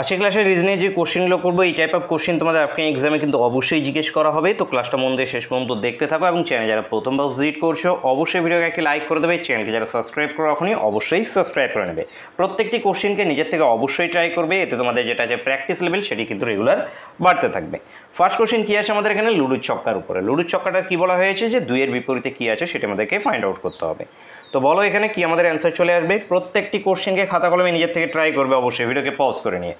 আজকে ক্লাসের রিজনে যে কোশ্চেনগুলো করবো এই টাইপ অফ কোশ্চেন তোমাদের আপকামিং এক্সামে কিন্তু অবশ্যই জিজ্ঞেস করা হবে তো ক্লাসটা মন দিয়ে শেষ পর্যন্ত দেখতে থাকো এবং চ্যানেল যারা প্রথমবার ভিজিট করছো অবশ্যই ভিডিওকে একটি লাইক করে দেবে চ্যানেলকে যারা সাবস্ক্রাইব করো এখনই অবশ্যই সাবস্ক্রাইব করে নেবে প্রত্যেকটি কোশ্চেনকে নিজের থেকে অবশ্যই ট্রাই করবে এতে তোমাদের যেটা আছে প্র্যাকটিস লেভেল সেটি কিন্তু রেগুলার বাড়তে থাকবে ফার্স্ট কোশ্চেন কী আছে আমাদের এখানে লুডুর ছক্কার উপরে লুডুর ছক্কাটা কী বলা হয়েছে যে দুইয়ের বিপরীতে কী আছে সেটা আমাদেরকে ফাইন্ড আউট করতে হবে তো বলো এখানে কি আমাদের অ্যান্সার চলে আসবে প্রত্যেকটি কোশ্চেনকে খাতা কলমে নিজের থেকে ট্রাই করবে অবশ্যই ভিডিওকে পজ করে নিয়ে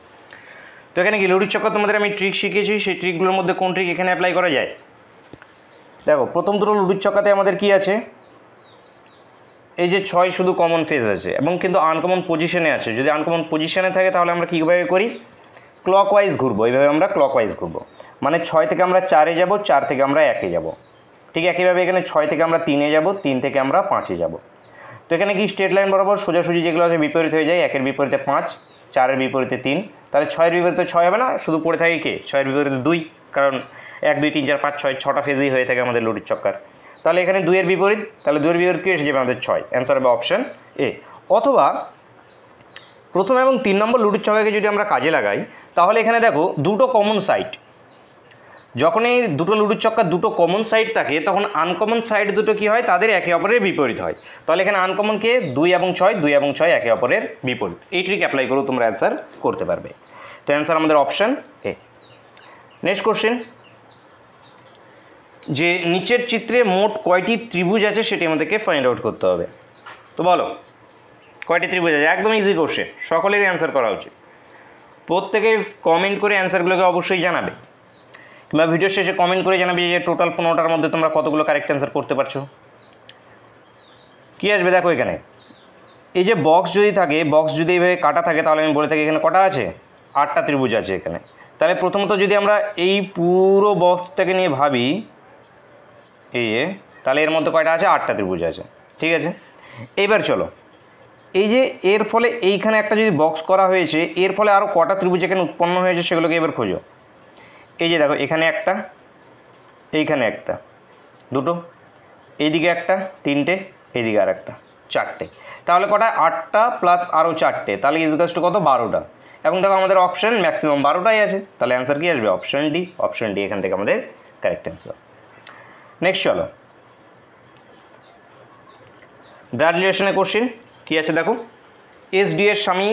তো এখানে কি লুডুর চক্কর তোমাদের আমি ট্রিক শিখেছি সেই ট্রিকগুলোর মধ্যে কোন ট্রিক এখানে অ্যাপ্লাই করা যায় দেখো প্রথম দুটো লুডুর চক্কাতে আমাদের কি আছে এই যে ছয় শুধু কমন ফেজ আছে এবং কিন্তু আনকমন পজিশনে আছে যদি আনকমন পজিশনে থাকে তাহলে আমরা কীভাবে করি ক্লকওয়াইজ ঘুরবো এইভাবে আমরা ক্লকওয়াইজ ঘুরবো মানে ছয় থেকে আমরা চারে যাব চার থেকে আমরা একে যাব ঠিক একইভাবে এখানে ছয় থেকে আমরা তিনে যাব তিন থেকে আমরা পাঁচে যাব তো এখানে কি স্ট্রেট লাইন বরাবর সোজাসুজি যেগুলো আছে বিপরীত হয়ে যায় একের বিপরীতে পাঁচ চারের বিপরীতে তিন তাহলে ছয়ের বিপরীতে ছয় হবে না শুধু পড়ে থাকে কে ছয়ের বিপরীতে দুই কারণ এক দুই তিন চার পাঁচ ছয় ছটা ফেজেই হয়ে থাকে আমাদের লুটির চক্কার তাহলে এখানে দুইয়ের বিপরীত তাহলে দুইয়ের বিপরীত কী এসে যাবে আমাদের ছয় অ্যান্সার হবে অপশান এ অথবা প্রথম এবং তিন নম্বর লুটির চকাকে যদি আমরা কাজে লাগাই তাহলে এখানে দেখো দুটো কমন সাইট যখন এই দুটো লুডুর চক্কার দুটো কমন সাইড থাকে তখন আনকমন সাইড দুটো কি হয় তাদের একে অপরের বিপরীত হয় তাহলে এখানে আনকমনকে দুই এবং ছয় দুই এবং ছয় একে অপরের বিপরীত এই ট্রিক অ্যাপ্লাই করেও তোমরা অ্যান্সার করতে পারবে তো অ্যান্সার আমাদের অপশান এ নেক্সট কোশ্চেন যে নিচের চিত্রে মোট কয়টি ত্রিভুজ আছে সেটি আমাদেরকে ফাইন্ড আউট করতে হবে তো বলো কয়টি ত্রিভুজ আছে একদম ইজি কোশ্চেন সকলেরই অ্যান্সার করা উচিত প্রত্যেকে কমেন্ট করে অ্যান্সারগুলোকে অবশ্যই জানাবে তোমরা ভিডিও শেষে কমেন্ট করে জানাবে যে টোটাল পনেরোটার মধ্যে তোমরা কতগুলো কারেক্ট অ্যান্সার করতে পারছো কী আসবে দেখো এখানে এই যে বক্স যদি থাকে বক্স যদি এইভাবে কাটা থাকে তাহলে আমি বলে থাকি এখানে কটা আছে আটটা ত্রিভুজ আছে এখানে তাহলে প্রথমত যদি আমরা এই পুরো বক্সটাকে নিয়ে ভাবি এই যে তাহলে এর মধ্যে কয়টা আছে আটটা ত্রিভুজ আছে ঠিক আছে এইবার চলো এই যে এর ফলে এইখানে একটা যদি বক্স করা হয়েছে এর ফলে আরও কটা ত্রিভুজ এখানে উৎপন্ন হয়েছে সেগুলোকে এবার খোঁজো এই যে দেখো এখানে একটা এইখানে একটা দুটো এইদিকে একটা তিনটে এইদিকে আর একটা চারটে তাহলে কটা আটটা প্লাস আরও চারটে তাহলে ইজগাস টু কত বারোটা এবং দেখো আমাদের অপশান ম্যাক্সিমাম বারোটাই আছে তাহলে অ্যান্সার কী আসবে অপশন ডি অপশন ডি এখান থেকে আমাদের কারেক্ট অ্যান্সার নেক্সট চলো গ্রাজুয়েশনের কোশ্চিন কী আছে দেখো এস ডি এর স্বামী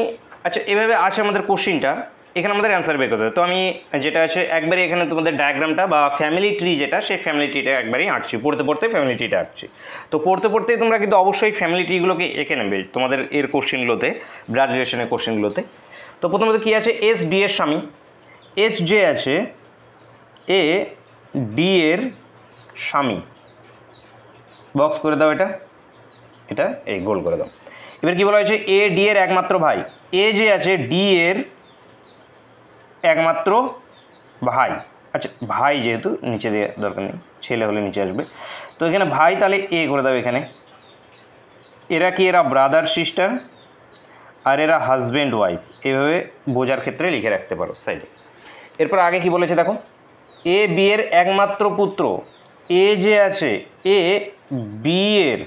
আচ্ছা এভাবে আছে আমাদের কোশ্চিনটা এখানে আমাদের অ্যান্সার বের করতে হবে তো আমি যেটা আছে একবারই এখানে তোমাদের ডায়াগ্রামটা বা ফ্যামিলি ট্রি যেটা সেই ফ্যামিলি ট্রিটা একবারই আঁটছি পড়তে পড়তে ফ্যামিলি ট্রিটা আঁটছি তো পড়তে পড়তে তোমরা কিন্তু অবশ্যই ফ্যামিলি ট্রিগুলোকে এঁকে নেবে তোমাদের এর কোশ্চেনগুলোতে ব্লাড রিলেশনের কোশ্চেনগুলোতে তো প্রথমত কী আছে এস ডি এর স্বামী এস জে আছে এ ডি এর স্বামী বক্স করে দাও এটা এটা এই গোল করে দাও এবার কি বলা হয়েছে এ ডি এর একমাত্র ভাই এ যে আছে ডি এর একমাত্র ভাই আচ্ছা ভাই যেহেতু নিচে দেওয়া দরকার নেই ছেলে হলে নিচে আসবে তো এখানে ভাই তাহলে এ করে দেবে এখানে এরা কি এরা ব্রাদার সিস্টার আর এরা হাজব্যান্ড ওয়াইফ এভাবে বোঝার ক্ষেত্রে লিখে রাখতে পারো সাইডে এরপর আগে কি বলেছে দেখো এ বি এর একমাত্র পুত্র এ যে আছে এ বি এর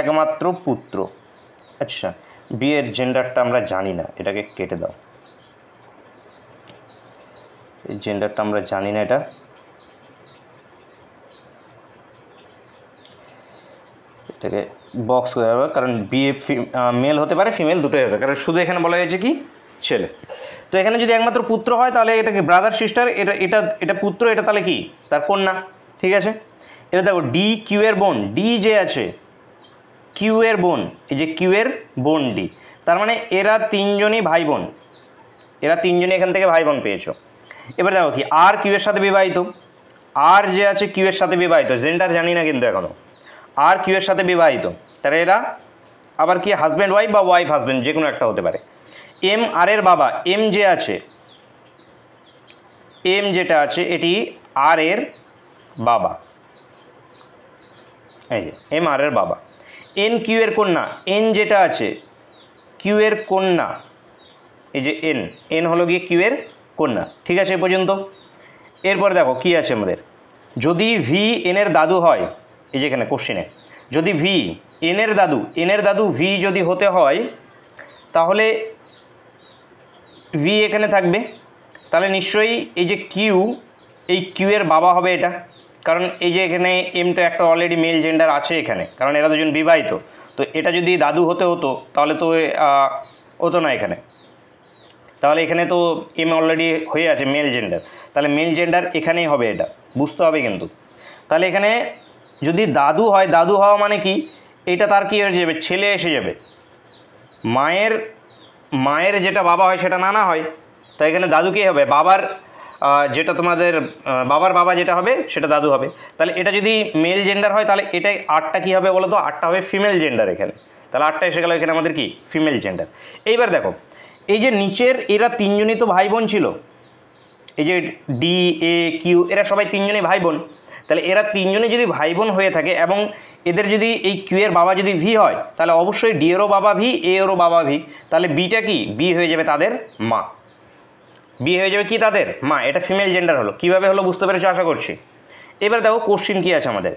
একমাত্র পুত্র আচ্ছা বিয়ের জেন্ডারটা আমরা জানি না এটাকে কেটে দাও জেন্ডারটা আমরা জানি না এটা এটাকে বক্স করে হবে কারণ বিয়ে মেল হতে পারে ফিমেল দুটোই হতে কারণ শুধু এখানে বলা হয়েছে কি ছেলে তো এখানে যদি একমাত্র পুত্র হয় তাহলে এটাকে ব্রাদার সিস্টার এটা এটা এটা পুত্র এটা তাহলে কি তার কন্যা ঠিক আছে এবার দেখো ডি কিউ এর বোন ডি যে আছে কিউ এর বোন এই যে কিউ এর বোন ডি তার মানে এরা তিনজনই ভাই বোন এরা তিনজনই এখান থেকে ভাই বোন পেয়েছো এবার দেখো কি আর কিউ এর সাথে বিবাহিত আর যে আছে কিউ এর সাথে বিবাহিত জেন্ডার জানি না কিন্তু এখনও আর কিউ এর সাথে বিবাহিত তাহলে এরা আবার কি হাজব্যান্ড ওয়াইফ বা ওয়াইফ হাজব্যান্ড যে কোনো একটা হতে পারে এম আর এর বাবা এম যে আছে এম যেটা আছে এটি আর এর বাবা এই যে এম আর এর বাবা এন কিউ এর কন্যা এন যেটা আছে কিউ এর কন্যা এই যে এন এন হলো গিয়ে কিউ এর কন্যা ঠিক আছে এ পর্যন্ত এরপর দেখো কি আছে আমাদের যদি ভি এনের দাদু হয় এই যেখানে কোশ্চিনে যদি ভি এনের দাদু এনের দাদু ভি যদি হতে হয় তাহলে ভি এখানে থাকবে তাহলে নিশ্চয়ই এই যে কিউ এই কিউ এর বাবা হবে এটা কারণ এই যে এখানে এমটা একটা অলরেডি মেল জেন্ডার আছে এখানে কারণ এরা দুজন বিবাহিত তো এটা যদি দাদু হতে হতো তাহলে তো হতো না এখানে তাহলে এখানে তো এম অলরেডি হয়ে আছে মেল জেন্ডার তাহলে মেল জেন্ডার এখানেই হবে এটা বুঝতে হবে কিন্তু তাহলে এখানে যদি দাদু হয় দাদু হওয়া মানে কি এটা তার কী হয়ে যাবে ছেলে এসে যাবে মায়ের মায়ের যেটা বাবা হয় সেটা নানা হয় তো এখানে দাদু কী হবে বাবার যেটা তোমাদের বাবার বাবা যেটা হবে সেটা দাদু হবে তাহলে এটা যদি মেল জেন্ডার হয় তাহলে এটাই আটটা কী হবে বলো তো আটটা হবে ফিমেল জেন্ডার এখানে তাহলে আটটা এসে গেল এখানে আমাদের কি ফিমেল জেন্ডার এইবার দেখো এই যে নিচের এরা তিনজনই তো ভাই বোন ছিল এই যে ডি এ কিউ এরা সবাই তিনজনই ভাই বোন তাহলে এরা তিনজনে যদি ভাই বোন হয়ে থাকে এবং এদের যদি এই কিউ এর বাবা যদি ভি হয় তাহলে অবশ্যই ডি এরও বাবা ভি এ এরও বাবা ভি তাহলে বিটা কি বি হয়ে যাবে তাদের মা বি হয়ে যাবে কি তাদের মা এটা ফিমেল জেন্ডার হলো কিভাবে হলো বুঝতে পেরেছো আশা করছি এবার দেখো কোশ্চিন কি আছে আমাদের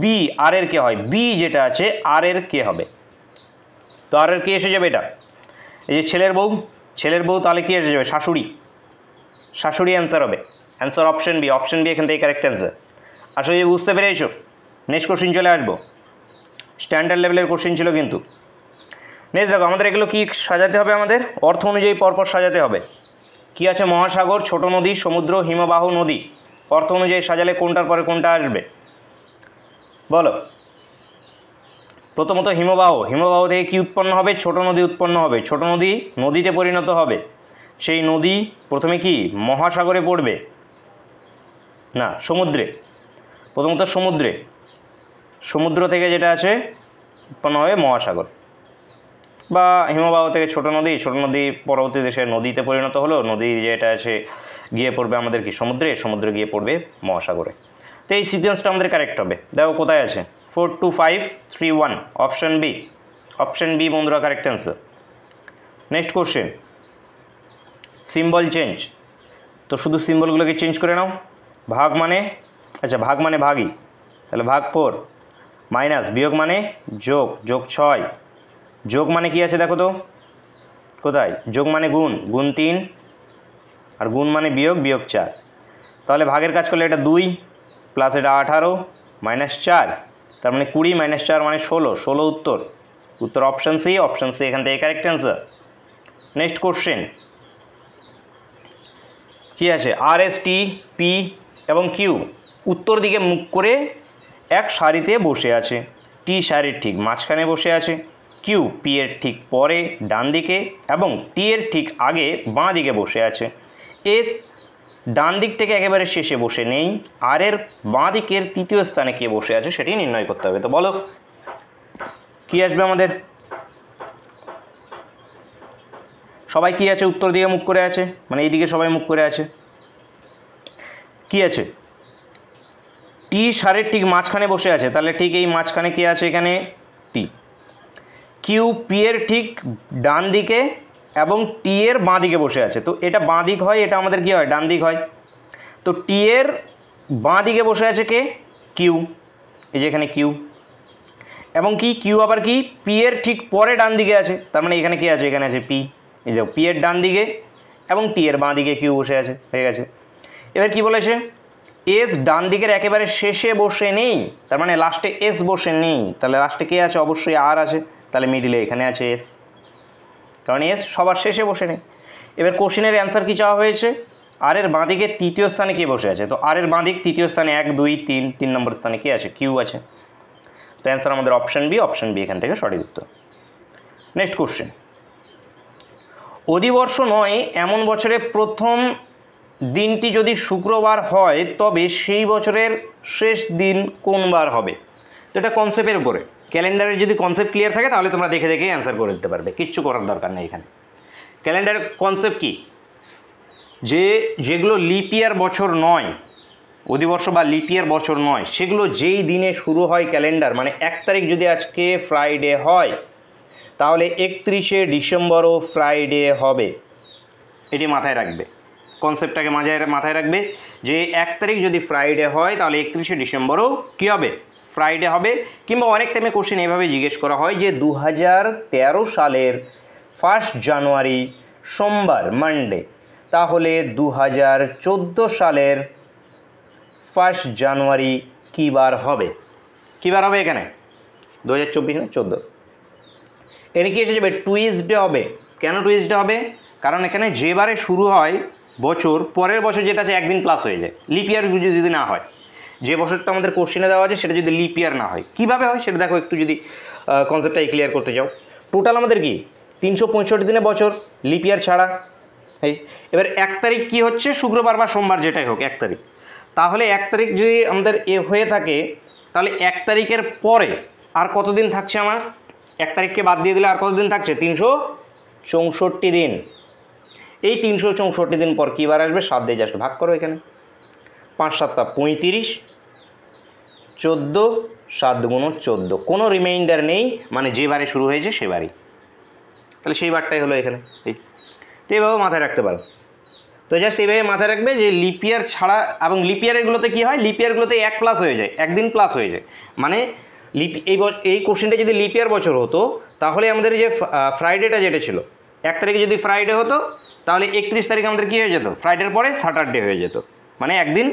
বি আর এর কে হয় বি যেটা আছে আর এর কে হবে তো আর এর কে এসে যাবে এটা এই যে ছেলের বউ ছেলের বউ তাহলে কী এসে যাবে শাশুড়ি শাশুড়ি অ্যান্সার হবে answer option B option B এখান থেকে কারেক্ট অ্যান্সার আসলে যদি বুঝতে পেরেছো নেক্সট কোশ্চিন চলে আসবো স্ট্যান্ডার্ড লেভেলের কোশ্চিন ছিল কিন্তু নেক্সট দেখো আমাদের এগুলো কী সাজাতে হবে আমাদের অর্থ অনুযায়ী পরপর সাজাতে হবে কি আছে মহাসাগর ছোট নদী সমুদ্র হিমবাহ নদী অর্থ অনুযায়ী সাজালে কোনটার পরে কোনটা আসবে বলো প্রথমত হিমবাহ হিমবাহ থেকে কী উৎপন্ন হবে ছোট নদী উৎপন্ন হবে ছোট নদী নদীতে পরিণত হবে সেই নদী প্রথমে কি মহাসাগরে পড়বে না সমুদ্রে প্রথমত সমুদ্রে সমুদ্র থেকে যেটা আছে উৎপন্ন হবে মহাসাগর বা হিমবাহ থেকে ছোট নদী ছোট নদী পরবর্তী দেশে নদীতে পরিণত হলো নদী যেটা আছে গিয়ে পড়বে আমাদের কি সমুদ্রে সমুদ্রে গিয়ে পড়বে মহাসাগরে তো এই সিকোয়েন্সটা আমাদের কারেক্ট হবে দেখো কোথায় আছে four two five three one option B option B বন্ধুরা correct answer next question symbol change তো শুধু সিম্বলগুলোকে চেঞ্জ করে নাও ভাগ মানে আচ্ছা ভাগ মানে ভাগই তাহলে ভাগ ফোর মাইনাস বিয়োগ মানে যোগ যোগ ছয় যোগ মানে কি আছে দেখো তো কোথায় যোগ মানে গুণ গুণ তিন আর গুণ মানে বিয়োগ বিয়োগ চার তাহলে ভাগের কাজ করলে এটা দুই প্লাস এটা আঠারো মাইনাস চার তার মানে কুড়ি মাইনাস চার মানে ষোলো ষোলো উত্তর উত্তর অপশান সি অপশান সি এখান থেকে কারেক্ট অ্যান্সার নেক্সট কোশ্চেন কী আছে আর এস টি পি এবং কিউ উত্তর দিকে মুখ করে এক সারিতে বসে আছে টি সারির ঠিক মাঝখানে বসে আছে কিউ পি এর ঠিক পরে ডান দিকে এবং টি এর ঠিক আগে বাঁ দিকে বসে আছে এস ডান দিক থেকে একেবারে শেষে বসে নেই আর এর বাঁ দিকের তৃতীয় স্থানে কে বসে আছে সেটি নির্ণয় করতে হবে তো বলো কি আসবে আমাদের সবাই কি আছে উত্তর দিকে মুখ করে আছে মানে এইদিকে সবাই মুখ করে আছে কি আছে টি সারের ঠিক মাঝখানে বসে আছে তাহলে ঠিক এই মাঝখানে কে আছে এখানে টি কিউ পি এর ঠিক ডান দিকে এবং টি এর বাঁ দিকে বসে আছে তো এটা বাঁ দিক হয় এটা আমাদের কি হয় ডান দিক হয় তো টি এর বাঁ দিকে বসে আছে কে কিউ এই যে এখানে কিউ এবং কি কিউ আবার কি পি এর ঠিক পরে ডান দিকে আছে তার মানে এখানে কে আছে এখানে আছে পি এই দেখো পি এর ডান দিকে এবং টি এর বাঁ দিকে কিউ বসে আছে হয়ে গেছে এবার কি বলেছে এস ডান দিকের একেবারে শেষে বসে নেই তার মানে লাস্টে এস বসে নেই তাহলে লাস্টে কে আছে অবশ্যই আর আছে তাহলে মিডিলে এখানে আছে এস কারণ এস সবার শেষে বসে নেই এবার কোশ্চেনের অ্যান্সার কী চাওয়া হয়েছে আর এর বাঁদিকে তৃতীয় স্থানে কে বসে আছে তো আর এর বাঁদিক তৃতীয় স্থানে এক দুই তিন তিন নম্বর স্থানে কে আছে কিউ আছে তো অ্যান্সার আমাদের অপশান বি অপশান বি এখান থেকে সঠিক উত্তর নেক্সট কোশ্চেন অধিবর্ষ নয় এমন বছরে প্রথম দিনটি যদি শুক্রবার হয় তবে সেই বছরের শেষ দিন কোন বার হবে তো এটা কনসেপ্টের উপরে ক্যালেন্ডারের যদি কনসেপ্ট ক্লিয়ার থাকে তাহলে তোমরা দেখে দেখেই অ্যান্সার করে দিতে পারবে কিচ্ছু করার দরকার নেই এখানে ক্যালেন্ডার কনসেপ্ট কি যে যেগুলো লিপিয়ার বছর নয় অধিবর্ষ বা লিপিয়ার বছর নয় সেগুলো যেই দিনে শুরু হয় ক্যালেন্ডার মানে এক তারিখ যদি আজকে ফ্রাইডে হয় তাহলে একত্রিশে ডিসেম্বরও ফ্রাইডে হবে এটি মাথায় রাখবে কনসেপ্টটাকে মাঝে মাথায় রাখবে যে এক তারিখ যদি ফ্রাইডে হয় তাহলে একত্রিশে ডিসেম্বরও কী হবে ফ্রাইডে হবে কিংবা অনেক টাইমে কোশ্চেন এভাবে জিজ্ঞেস করা হয় যে দু সালের ফার্স্ট জানুয়ারি সোমবার মানডে তাহলে দু সালের ফার্স্ট জানুয়ারি কী বার হবে কী বার হবে এখানে দু হাজার চব্বিশ না চোদ্দো এটা কি এসে যাবে টুইসডে হবে কেন টুইসডে হবে কারণ এখানে যেবারে শুরু হয় বছর পরের বছর যেটা আছে একদিন প্লাস হয়ে যায় লিপিয়ার যদি না হয় যে বছরটা আমাদের কোশ্চেনে দেওয়া আছে সেটা যদি লিপ ইয়ার না হয় কীভাবে হয় সেটা দেখো একটু যদি কনসেপ্টটাই ক্লিয়ার করতে চাও টোটাল আমাদের কি তিনশো পঁয়ষট্টি দিনে বছর লিপ ইয়ার ছাড়া এই এবার এক তারিখ কি হচ্ছে শুক্রবার বা সোমবার যেটাই হোক এক তারিখ তাহলে এক তারিখ যদি আমাদের এ হয়ে থাকে তাহলে এক তারিখের পরে আর কতদিন থাকছে আমার এক তারিখকে বাদ দিয়ে দিলে আর কতদিন থাকছে তিনশো চৌষট্টি দিন এই তিনশো চৌষট্টি দিন পর কী বার আসবে সাত দিয়ে আসবে ভাগ করো এখানে পাঁচ সাতটা পঁয়ত্রিশ চোদ্দ সাত গুণ চোদ্দ কোনো রিমাইন্ডার নেই মানে যে বারে শুরু হয়েছে সে তাহলে সেই বারটাই হলো এখানে এই তো এইভাবে মাথায় রাখতে পারো তো জাস্ট এইভাবে মাথায় রাখবে যে লিপিয়ার ছাড়া এবং লিপিয়ারগুলোতে কী হয় লিপিয়ারগুলোতে এক প্লাস হয়ে যায় একদিন প্লাস হয়ে যায় মানে লিপি এই এই কোশ্চেনটা যদি লিপিয়ার বছর হতো তাহলে আমাদের যে ফ্রাইডেটা যেটা ছিল এক তারিখে যদি ফ্রাইডে হতো তাহলে একত্রিশ তারিখ আমাদের কী হয়ে যেত ফ্রাইডের পরে স্যাটারডে হয়ে যেত মানে একদিন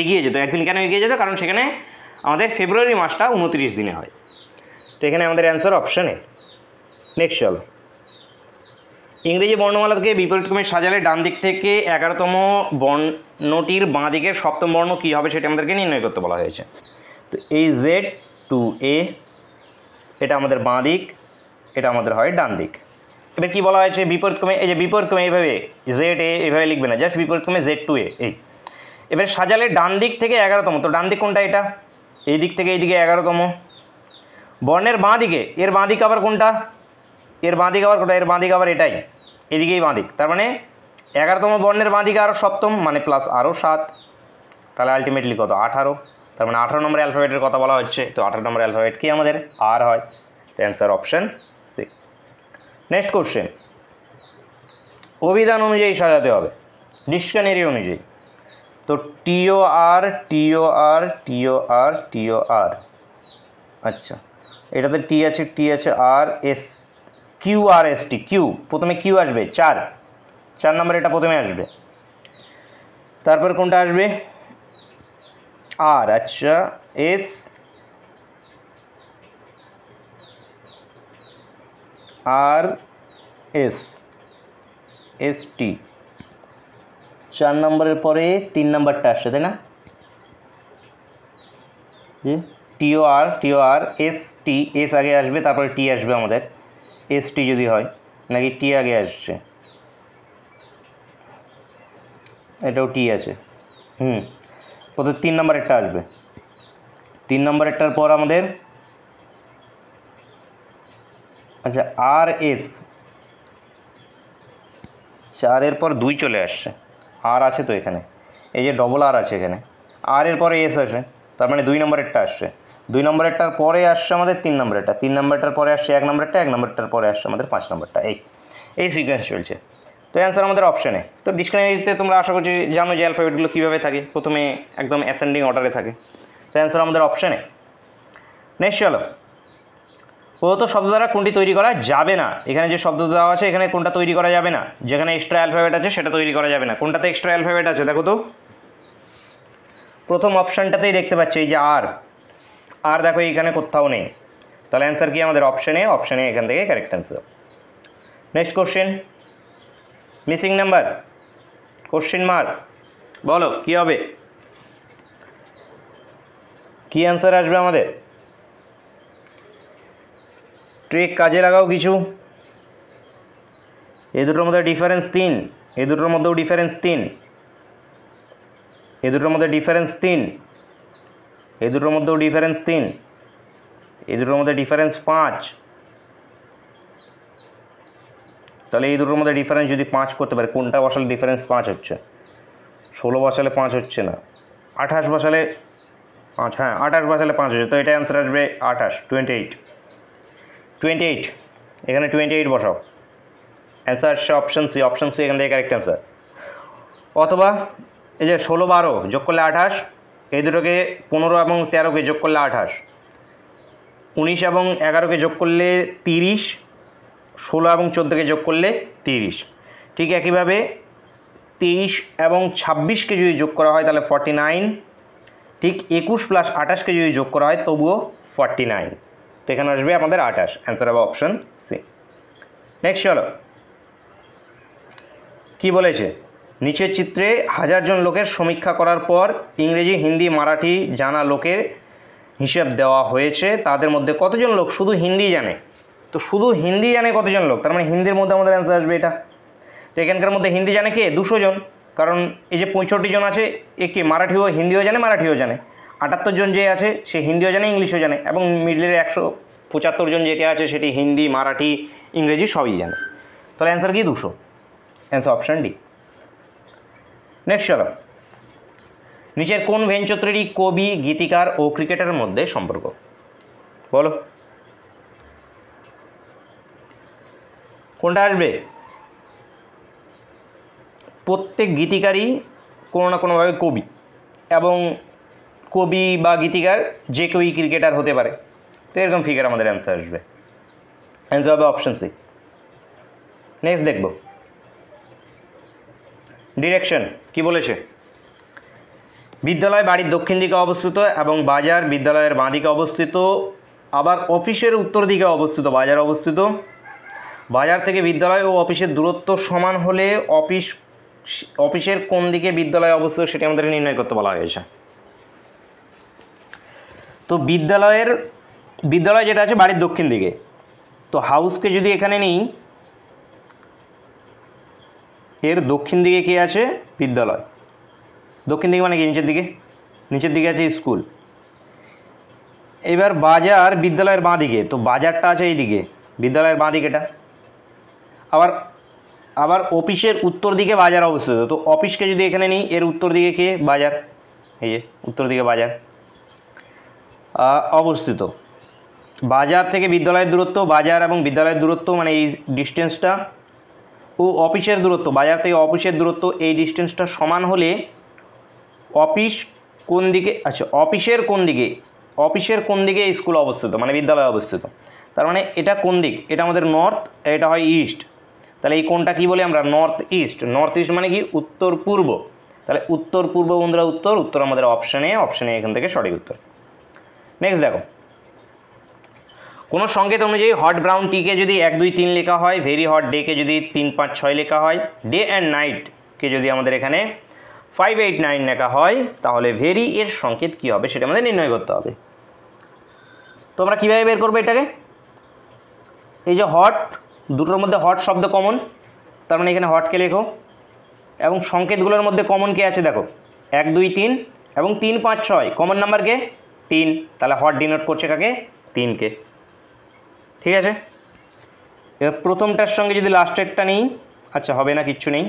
এগিয়ে যেত একদিন কেন এগিয়ে যেত কারণ সেখানে আমাদের ফেব্রুয়ারি মাসটা উনত্রিশ দিনে হয় তো এখানে আমাদের অ্যান্সার অপশানে নেক্সট চল ইংরেজি বর্ণমালা থেকে বিপরীতক্রমে সাজালে ডান দিক থেকে এগারোতম বর্ণটির বাঁ দিকের সপ্তম বর্ণ কী হবে সেটা আমাদেরকে নির্ণয় করতে বলা হয়েছে তো এই জেড টু এ এটা আমাদের বাঁ দিক এটা আমাদের হয় ডান দিক এবার কী বলা হয়েছে বিপরীতক্রমে এই যে বিপরীতক্রমে এইভাবে জেড এ এইভাবে লিখবে না জাস্ট বিপরীতক্রমে জেড টু এ এই এবার সাজালে ডান দিক থেকে এগারোতম তো ডান দিক কোনটা এটা এই দিক থেকে এই দিকে এগারোতম বর্ণের বাঁ দিকে এর বাঁ দিক আবার কোনটা এর বাঁ দিক আবার কোনটা এর বাঁ দিক আবার এটাই এদিকেই বাঁ দিক তার মানে এগারোতম বর্ণের বাঁ দিকে আরও সপ্তম মানে প্লাস আরও সাত তাহলে আলটিমেটলি কত আঠারো তার মানে আঠারো নম্বর অ্যালফাবেটের কথা বলা হচ্ছে তো আঠারো নম্বর অ্যালফাবেট কি আমাদের আর হয় তো answer option C next question অভিধান অনুযায়ী সাজাতে হবে ডিকশনারি অনুযায়ী তো টিও আর টিও আর টিও আর টিও আর আচ্ছা এটাতে টি আছে টি আছে R S Q R S T Q প্রথমে কিউ আসবে চার চার নম্বর এটা প্রথমে আসবে তারপর কোনটা আসবে আর আচ্ছা S R S S T চার নম্বরের পরে তিন নম্বরটা আসছে তাই না টিও আর টিও আর এস টি এস আগে আসবে তারপরে টি আসবে আমাদের এস টি যদি হয় নাকি টি আগে আসছে এটাও টি আছে হুম প্রথমে তিন নম্বরেরটা আসবে তিন নম্বরেরটার পর আমাদের আচ্ছা আর এস চারের পর দুই চলে আসছে আর আছে তো এখানে এই যে ডবল আর আছে এখানে আর এর পরে এস আসে তার মানে দুই নম্বরেরটা আসছে দুই নম্বরেরটার পরে আসছে আমাদের তিন নম্বরেরটা তিন নম্বরটার পরে আসছে এক নম্বরটা এক নম্বরটার পরে আসছে আমাদের পাঁচ নম্বরটা এই এই সিকোয়েন্স চলছে তো অ্যান্সার আমাদের অপশানে তো ডিকশনারিতে তোমরা আশা করছি জানো যে অ্যালফাবেটগুলো কীভাবে থাকে প্রথমে একদম অ্যাসেন্ডিং অর্ডারে থাকে তো অ্যান্সার আমাদের অপশানে নেক্সট চলো প্রদত্ত শব্দ দ্বারা কোনটি তৈরি করা যাবে না এখানে যে শব্দ দেওয়া আছে এখানে কোনটা তৈরি করা যাবে না যেখানে এক্সট্রা অ্যালফাবেট আছে সেটা তৈরি করা যাবে না কোনটাতে এক্সট্রা অ্যালফাবেট আছে দেখো তো প্রথম অপশানটাতেই দেখতে পাচ্ছি এই যে আর আর দেখো এইখানে কোথাও নেই তাহলে অ্যান্সার কি আমাদের অপশানে অপশানে এখান থেকে correct answer next question missing number question mark বলো কি হবে কি অ্যান্সার আসবে আমাদের ট্রিক কাজে লাগাও কিছু এ দুটোর মধ্যে ডিফারেন্স তিন এ দুটোর মধ্যেও ডিফারেন্স তিন এ দুটোর মধ্যে ডিফারেন্স তিন এ দুটোর মধ্যেও ডিফারেন্স তিন এ দুটোর মধ্যে ডিফারেন্স পাঁচ তাহলে এই দুটোর মধ্যে ডিফারেন্স যদি পাঁচ করতে পারে কোনটা বসালে ডিফারেন্স পাঁচ হচ্ছে ষোলো বসালে পাঁচ হচ্ছে না আঠাশ বসালে পাঁচ হ্যাঁ আঠাশ বসালে পাঁচ হচ্ছে তো এটা অ্যান্সার আসবে আঠাশ টোয়েন্টি এইট টোয়েন্টি এইট এখানে টোয়েন্টি এইট বসাও অ্যান্সার সে অপশন সি অপশন সি এখান থেকে কারেক্ট অ্যান্সার অথবা এই যে ষোলো বারো যোগ করলে আঠাশ এই দুটোকে পনেরো এবং তেরোকে যোগ করলে আঠাশ উনিশ এবং এগারোকে যোগ করলে তিরিশ ষোলো এবং চোদ্দোকে যোগ করলে তিরিশ ঠিক একইভাবে তেইশ এবং ছাব্বিশকে যদি যোগ করা হয় তাহলে ফর্টি নাইন ঠিক একুশ প্লাস আঠাশকে যদি যোগ করা হয় তবুও ফর্টি নাইন তো এখানে আসবে আমাদের আঠাশ অ্যান্সার হবে অপশন সি নেক্সট চলো কি বলেছে নিচের চিত্রে হাজারজন লোকের সমীক্ষা করার পর ইংরেজি হিন্দি মারাঠি জানা লোকের হিসাব দেওয়া হয়েছে তাদের মধ্যে কতজন লোক শুধু হিন্দি জানে তো শুধু হিন্দি জানে কতজন লোক তার মানে হিন্দির মধ্যে আমাদের অ্যান্সার আসবে এটা তো এখানকার মধ্যে হিন্দি জানে কে দুশো জন কারণ এই যে পঁয়ষট্টি জন আছে একে মারাঠিও হিন্দিও জানে মারাঠিও জানে আটাত্তর জন যে আছে সে হিন্দিও জানে ইংলিশও জানে এবং মিডলের একশো পঁচাত্তর জন যেটা আছে সেটি হিন্দি মারাঠি ইংরেজি সবই জানে তাহলে অ্যান্সার কি দুশো অ্যান্সার অপশান ডি নেক্সট চলো নিচের কোন ভেঞ্চত্রেরই কবি গীতিকার ও ক্রিকেটারের মধ্যে সম্পর্ক বলো কোনটা আসবে প্রত্যেক গীতিকারই কোনো না কোনোভাবে কবি এবং কবি বা গীতিকার যে কেউই ক্রিকেটার হতে পারে তো এরকম ফিগার আমাদের অ্যান্সার আসবে অ্যান্সার হবে অপশন সি নেক্সট দেখব ডিরেকশন কি বলেছে বিদ্যালয় বাড়ির দক্ষিণ দিকে অবস্থিত এবং বাজার বিদ্যালয়ের বাঁ দিকে অবস্থিত আবার অফিসের উত্তর দিকে অবস্থিত বাজার অবস্থিত বাজার থেকে বিদ্যালয় ও অফিসের দূরত্ব সমান হলে অফিস অফিসের কোন দিকে বিদ্যালয় অবস্থিত সেটি আমাদের নির্ণয় করতে বলা হয়েছে তো বিদ্যালয়ের বিদ্যালয় যেটা আছে বাড়ির দক্ষিণ দিকে তো হাউসকে যদি এখানে নিই এর দক্ষিণ দিকে কে আছে বিদ্যালয় দক্ষিণ দিকে মানে কি নিচের দিকে নিচের দিকে আছে স্কুল এবার বাজার বিদ্যালয়ের বাঁ দিকে তো বাজারটা আছে এই দিকে বিদ্যালয়ের বাঁ দিকেটা আবার আবার অফিসের উত্তর দিকে বাজার অবস্থিত তো অফিসকে যদি এখানে নিই এর উত্তর দিকে কে বাজার এই যে উত্তর দিকে বাজার অবস্থিত বাজার থেকে বিদ্যালয়ের দূরত্ব বাজার এবং বিদ্যালয়ের দূরত্ব মানে এই ডিস্টেন্সটা ও অফিসের দূরত্ব বাজার থেকে অফিসের দূরত্ব এই ডিস্টেন্সটা সমান হলে অফিস কোন দিকে আচ্ছা অফিসের কোন দিকে অফিসের কোন দিকে স্কুল অবস্থিত মানে বিদ্যালয় অবস্থিত তার মানে এটা কোন দিক এটা আমাদের নর্থ এটা হয় ইস্ট তাহলে এই কোনটা কি বলি আমরা নর্থ ইস্ট নর্থ ইস্ট মানে কি উত্তর পূর্ব তাহলে উত্তর পূর্ব বন্ধুরা উত্তর উত্তর আমাদের অপশানে অপশানে এখান থেকে সঠিক উত্তর নেক্সট দেখো কোনো সংকেত অনুযায়ী হট ব্রাউন টিকে যদি এক দুই তিন লেখা হয় ভেরি হট ডেকে যদি তিন পাঁচ ছয় লেখা হয় ডে অ্যান্ড নাইটকে যদি আমাদের এখানে ফাইভ এইট নাইন লেখা হয় তাহলে ভেরি এর সংকেত কী হবে সেটা আমাদের নির্ণয় করতে হবে তোমরা কীভাবে বের করবে এটাকে এই যে হট দুটোর মধ্যে হট শব্দ কমন তার মানে এখানে হটকে লেখো এবং সংকেতগুলোর মধ্যে কমন কে আছে দেখো এক দুই তিন এবং তিন পাঁচ ছয় কমন নাম্বার কে তিন তাহলে হট ডিনোট করছে কাকে তিনকে ঠিক আছে এবার প্রথমটার সঙ্গে যদি লাস্টেরটা নেই আচ্ছা হবে না কিচ্ছু নেই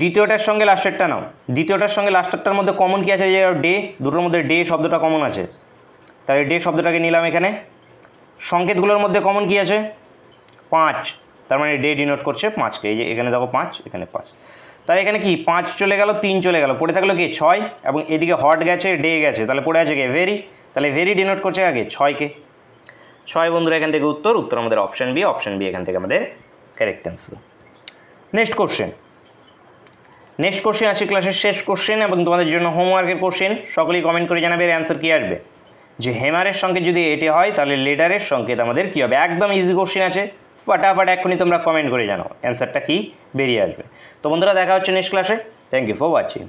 দ্বিতীয়টার সঙ্গে লাস্টেরটা নাও দ্বিতীয়টার সঙ্গে লাস্টারটার মধ্যে কমন কী আছে যে ডে দুটোর মধ্যে ডে শব্দটা কমন আছে তাহলে ডে শব্দটাকে নিলাম এখানে সংকেতগুলোর মধ্যে কমন কী আছে পাঁচ তার মানে ডে ডিনোট করছে পাঁচকে এই যে এখানে দেখো পাঁচ এখানে পাঁচ তাই এখানে কি পাঁচ চলে গেল তিন চলে গেল পড়ে থাকলো কি ছয় এবং এদিকে হট গেছে ডে গেছে তাহলে পড়ে আছে কি ভেরি তাহলে ভেরি ডিনোট করছে আগে ছয়কে ছয় বন্ধুরা এখান থেকে উত্তর উত্তর আমাদের অপশান বি অপশান বি এখান থেকে আমাদের correct answer next question next question আছে ক্লাসের শেষ কোশ্চেন এবং তোমাদের জন্য হোমওয়ার্কের কোশ্চেন সকলেই কমেন্ট করে জানাবে এর অ্যান্সার কী আসবে যে হেমারের সংকেত যদি এটি হয় তাহলে লেডারের সংকেত আমাদের কী হবে একদম ইজি কোশ্চেন আছে ফটাফট এক্ষুনি তোমরা কমেন্ট করে জানাও অ্যান্সারটা কী বেরিয়ে আসবে তো বন্ধুরা দেখা হচ্ছে নেক্সট ক্লাসে থ্যাংক ইউ ফর ওয়াচিং